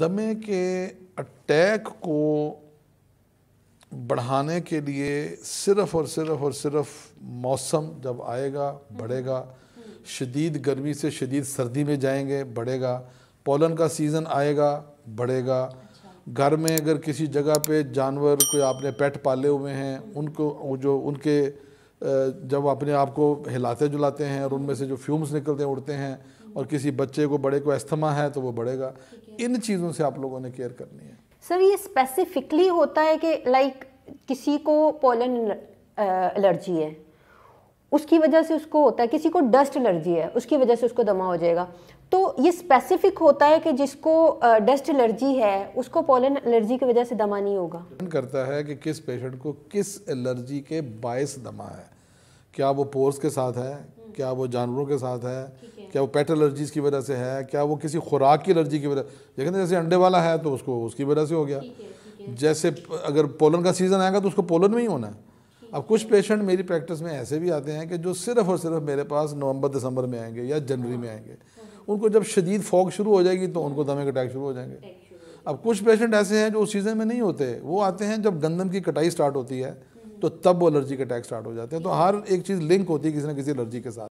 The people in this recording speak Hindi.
दमे के अटैक को बढ़ाने के लिए सिर्फ और सिर्फ और सिर्फ मौसम जब आएगा बढ़ेगा शदीद गर्मी से शदीद सर्दी में जाएंगे बढ़ेगा पोलन का सीज़न आएगा बढ़ेगा अच्छा। घर में अगर किसी जगह पे जानवर कोई आपने पेट पाले हुए हैं उनको जो उनके जब अपने आप को हिलाते जुलाते हैं और उनमें से जो फ्यूम्स निकलते हैं उड़ते हैं और किसी बच्चे को बड़े को अस्थमा है तो वो बढ़ेगा इन चीज़ों से आप लोगों ने केयर करनी है सर ये स्पेसिफिकली होता है कि लाइक किसी को पोलन एलर्जी है उसकी वजह से उसको होता है किसी को डस्ट एलर्जी है उसकी वजह से उसको दमा हो जाएगा तो ये स्पेसिफिक होता है कि जिसको डस्ट एलर्जी है उसको पोलन एलर्जी की वजह से दमा नहीं होगा करता है कि किस पेशेंट को किस एलर्जी के बायस दमा है क्या वो पोर्स के साथ है हम्म। क्या वो जानवरों के साथ है, क्या वो पेट एलर्जीज की वजह से है क्या वो किसी खुराक की एलर्जी की वजह देखें जैसे अंडे वाला है तो उसको उसकी वजह से हो गया जैसे अगर पोलन का सीज़न आएगा तो उसको पोलन में ही होना है अब कुछ पेशेंट मेरी प्रैक्टिस में ऐसे भी आते हैं कि जो सिर्फ और सिर्फ मेरे पास नवंबर दिसंबर में आएंगे या जनवरी में हाँ। आएंगे हाँ। उनको जब शदीद फॉग शुरू हो जाएगी तो उनको दमे के अटैक शुरू हो जाएंगे अब कुछ पेशेंट ऐसे हैं जो उस सीज़न में नहीं होते वो आते हैं जब गंदम की कटाई स्टार्ट होती है तो तब वो एलर्जी के अटैक स्टार्ट हो जाते हैं तो हर एक चीज़ लिंक होती है किसी ना किसी एलर्जी के साथ